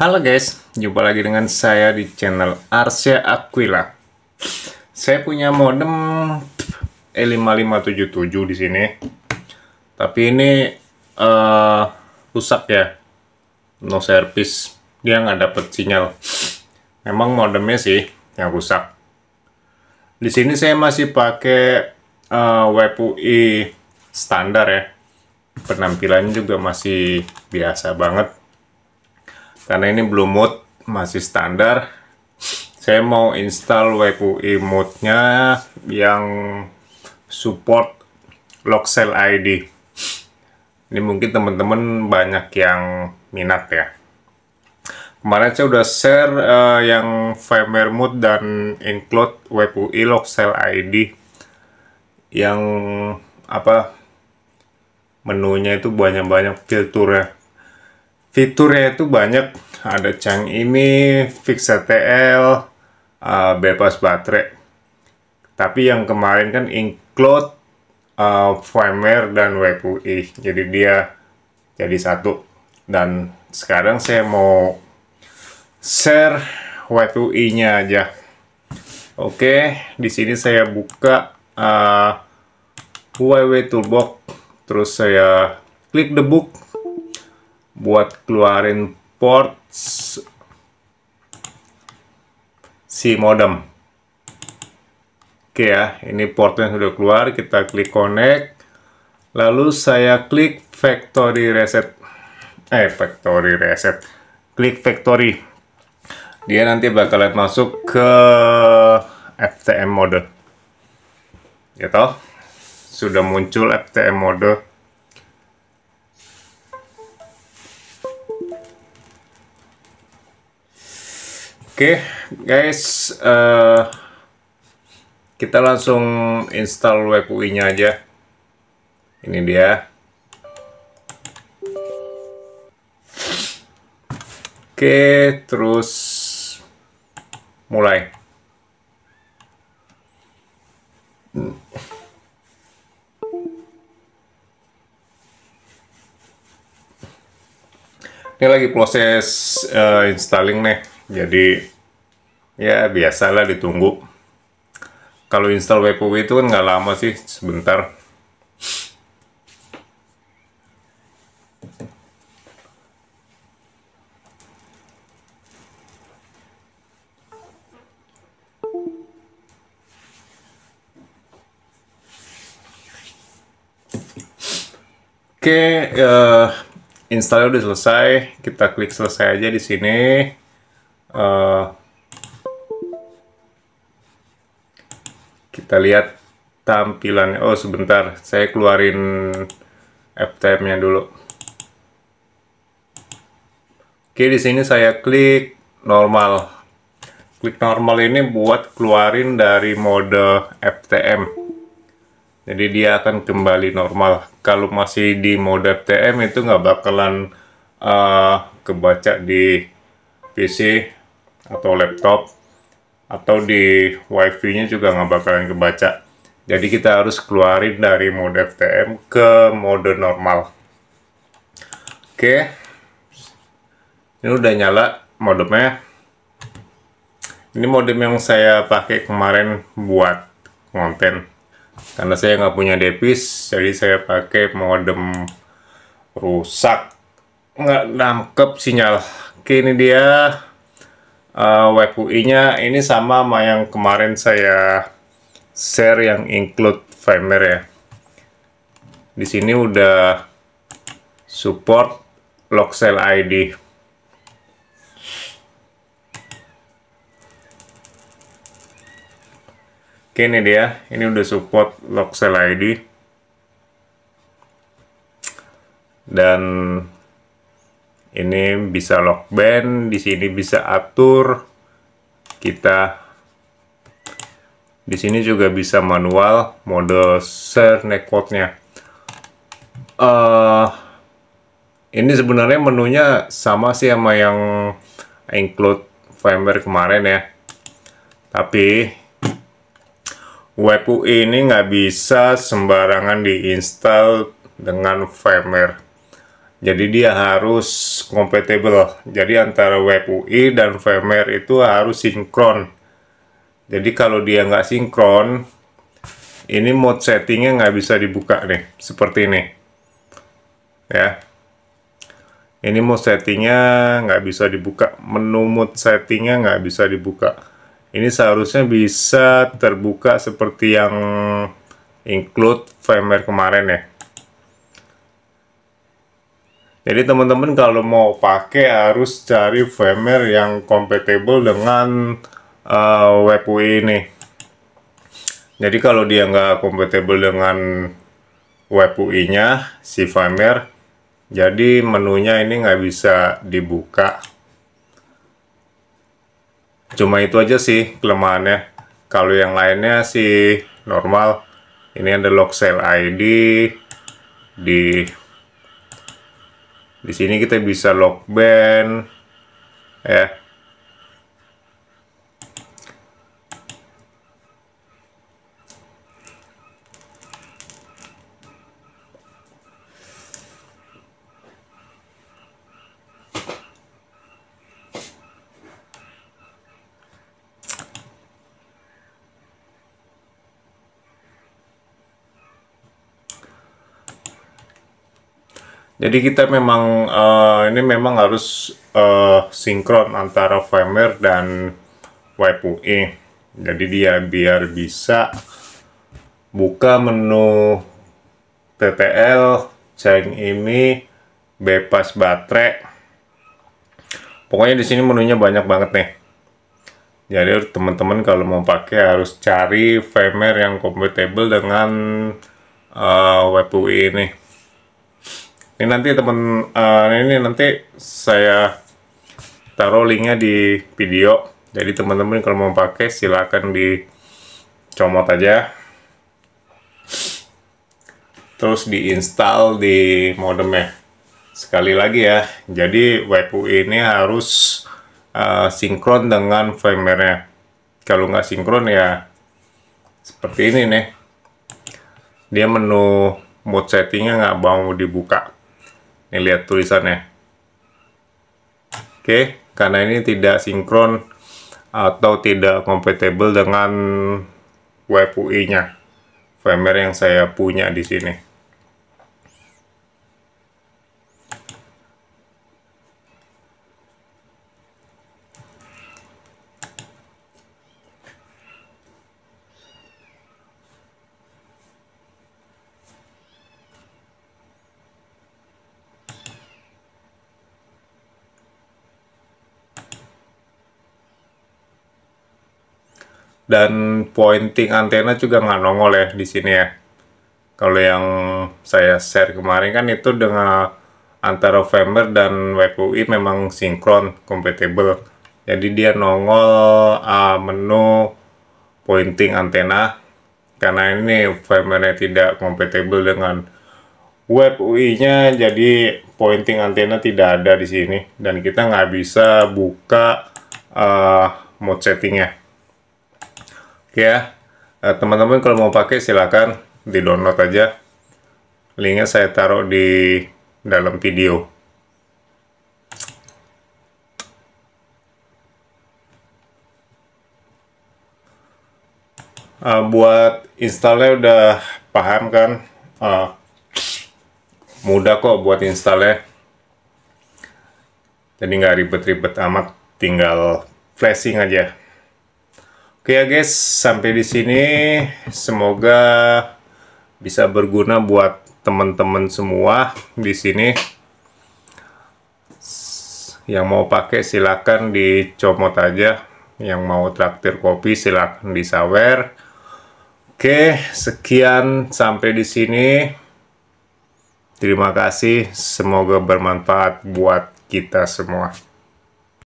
Halo guys, jumpa lagi dengan saya di channel Arsya Aquila. Saya punya modem E5577 di sini. Tapi ini uh, rusak ya. No service. Dia nggak dapet sinyal. Memang modemnya sih yang rusak. Di sini saya masih pakai uh, eh, WPUI standar ya. Penampilannya juga masih biasa banget karena ini belum mood masih standar saya mau install WQI mode-nya yang support lock cell ID ini mungkin teman-teman banyak yang minat ya kemarin saya udah share uh, yang firmware mode dan include WQI cell ID yang apa menunya itu banyak-banyak filternya Fiturnya itu banyak, ada cang ini, fix TL uh, bebas baterai. Tapi yang kemarin kan include uh, firmware dan WPUI, jadi dia jadi satu. Dan sekarang saya mau share WPUI-nya aja. Oke, di sini saya buka uh, Huawei Toolbox, terus saya klik the book buat keluarin port si modem oke ya ini portnya sudah keluar kita klik connect lalu saya klik factory reset eh factory reset klik factory dia nanti bakalan masuk ke FTM mode ya toh sudah muncul FTM mode Oke, okay, guys, uh, kita langsung install web UI-nya aja. Ini dia. Oke, okay, terus mulai. Ini lagi proses uh, installing nih jadi ya biasalah ditunggu kalau install WPW itu kan nggak lama sih sebentar Oke, okay, uh, eh, installnya udah selesai. Kita klik selesai aja di sini uh, kita lihat tampilannya. Oh sebentar, saya keluarin FTM-nya dulu. Oke, di sini saya klik normal. Klik normal ini buat keluarin dari mode FTM. Jadi dia akan kembali normal. Kalau masih di mode FTM itu nggak bakalan uh, kebaca di PC atau laptop atau di wifi-nya juga nggak bakalan kebaca. Jadi kita harus keluarin dari mode FTM ke mode normal. Oke. Ini udah nyala modemnya. Ini modem yang saya pakai kemarin buat konten. Karena saya nggak punya devis, jadi saya pakai modem rusak. Nggak nangkep sinyal. Oke, ini dia uh, web UI-nya ini sama sama yang kemarin saya share yang include firmware ya. Di sini udah support Logsel ID. Oke ini dia, ini udah support Logsel ID. Dan ini bisa lock band di sini bisa atur kita di sini juga bisa manual mode share networknya uh, ini sebenarnya menunya sama sih sama yang include firmware kemarin ya tapi WebUI ini nggak bisa sembarangan diinstal dengan firmware jadi dia harus compatible jadi antara web UI dan Firmware itu harus sinkron jadi kalau dia nggak sinkron ini mode settingnya nggak bisa dibuka nih seperti ini ya ini mode settingnya nggak bisa dibuka menu mode settingnya nggak bisa dibuka ini seharusnya bisa terbuka seperti yang include Firmware kemarin ya jadi teman-teman kalau mau pakai harus cari firmware yang compatible dengan uh, web UI ini. Jadi kalau dia nggak compatible dengan web UI-nya, si firmware, jadi menunya ini nggak bisa dibuka. Cuma itu aja sih kelemahannya. Kalau yang lainnya sih normal. Ini ada log cell ID di di sini kita bisa lock band ya. Jadi kita memang uh, ini memang harus uh, sinkron antara firmware dan WebUI. Jadi dia biar bisa buka menu TTL, cek ini, bebas baterai. Pokoknya di sini menunya banyak banget nih. Jadi teman-teman kalau mau pakai harus cari firmware yang kompatibel dengan uh, eh, WebUI ini. Ini nanti teman uh, eh, ini nanti saya taruh linknya di video. Jadi teman-teman kalau mau pakai silakan dicomot aja. Terus diinstal di modemnya. Sekali lagi ya, jadi WPU ini harus uh, sinkron dengan firmware-nya. Kalau nggak sinkron ya seperti ini nih. Dia menu mode settingnya nggak mau dibuka Nih lihat tulisannya. Oke, karena ini tidak sinkron atau tidak compatible dengan web UI-nya. Firmware yang saya punya di sini. dan pointing antena juga nggak nongol ya di sini ya kalau yang saya share kemarin kan itu dengan antara firmware dan WPUI memang sinkron compatible jadi dia nongol uh, menu pointing antena karena ini firmware tidak compatible dengan web UI-nya jadi pointing antena tidak ada di sini dan kita nggak bisa buka uh, mode settingnya ya eh, teman-teman kalau mau pakai silakan di download aja linknya saya taruh di dalam video uh, buat installnya udah paham kan uh, mudah kok buat installnya jadi nggak ribet-ribet amat tinggal flashing aja Oke ya guys, sampai di sini semoga bisa berguna buat teman-teman semua di sini. Yang mau pakai silakan dicomot aja, yang mau traktir kopi silakan disawer. Oke, sekian sampai di sini. Terima kasih, semoga bermanfaat buat kita semua.